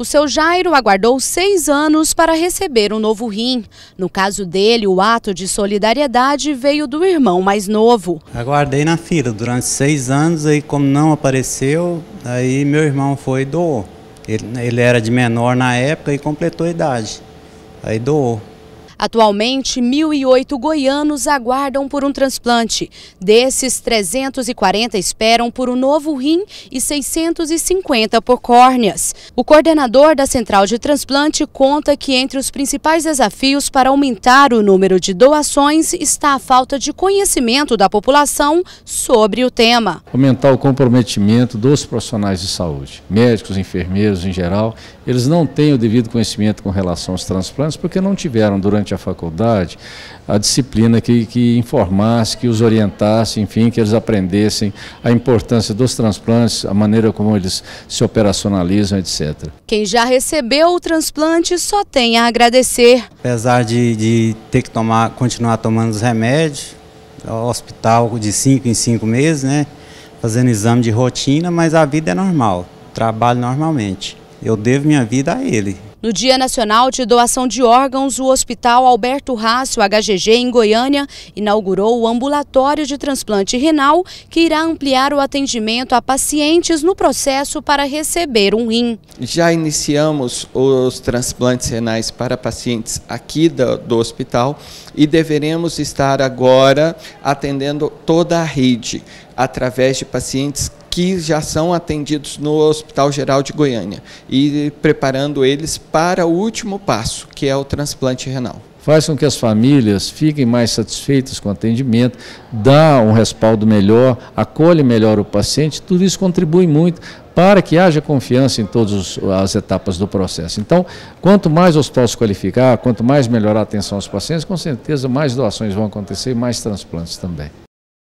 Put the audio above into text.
O seu Jairo aguardou seis anos para receber um novo rim. No caso dele, o ato de solidariedade veio do irmão mais novo. Aguardei na fila durante seis anos, aí como não apareceu, aí meu irmão foi e doou. Ele, ele era de menor na época e completou a idade. Aí doou. Atualmente, 1.008 goianos aguardam por um transplante. Desses, 340 esperam por um novo rim e 650 por córneas. O coordenador da Central de Transplante conta que entre os principais desafios para aumentar o número de doações está a falta de conhecimento da população sobre o tema. Aumentar o comprometimento dos profissionais de saúde, médicos, enfermeiros em geral, eles não têm o devido conhecimento com relação aos transplantes porque não tiveram durante durante a faculdade a disciplina que, que informasse, que os orientasse, enfim, que eles aprendessem a importância dos transplantes, a maneira como eles se operacionalizam, etc. Quem já recebeu o transplante só tem a agradecer. Apesar de, de ter que tomar, continuar tomando os remédios, é hospital de cinco em cinco meses, né? Fazendo exame de rotina, mas a vida é normal, trabalho normalmente. Eu devo minha vida a ele. No Dia Nacional de Doação de Órgãos, o Hospital Alberto Rácio HGG em Goiânia inaugurou o ambulatório de transplante renal que irá ampliar o atendimento a pacientes no processo para receber um rim. Já iniciamos os transplantes renais para pacientes aqui do, do hospital e deveremos estar agora atendendo toda a rede através de pacientes que já são atendidos no Hospital Geral de Goiânia e preparando eles para o último passo, que é o transplante renal faz com que as famílias fiquem mais satisfeitas com o atendimento, dá um respaldo melhor, acolhe melhor o paciente, tudo isso contribui muito para que haja confiança em todas as etapas do processo. Então, quanto mais o hospital se qualificar, quanto mais melhorar a atenção aos pacientes, com certeza mais doações vão acontecer e mais transplantes também.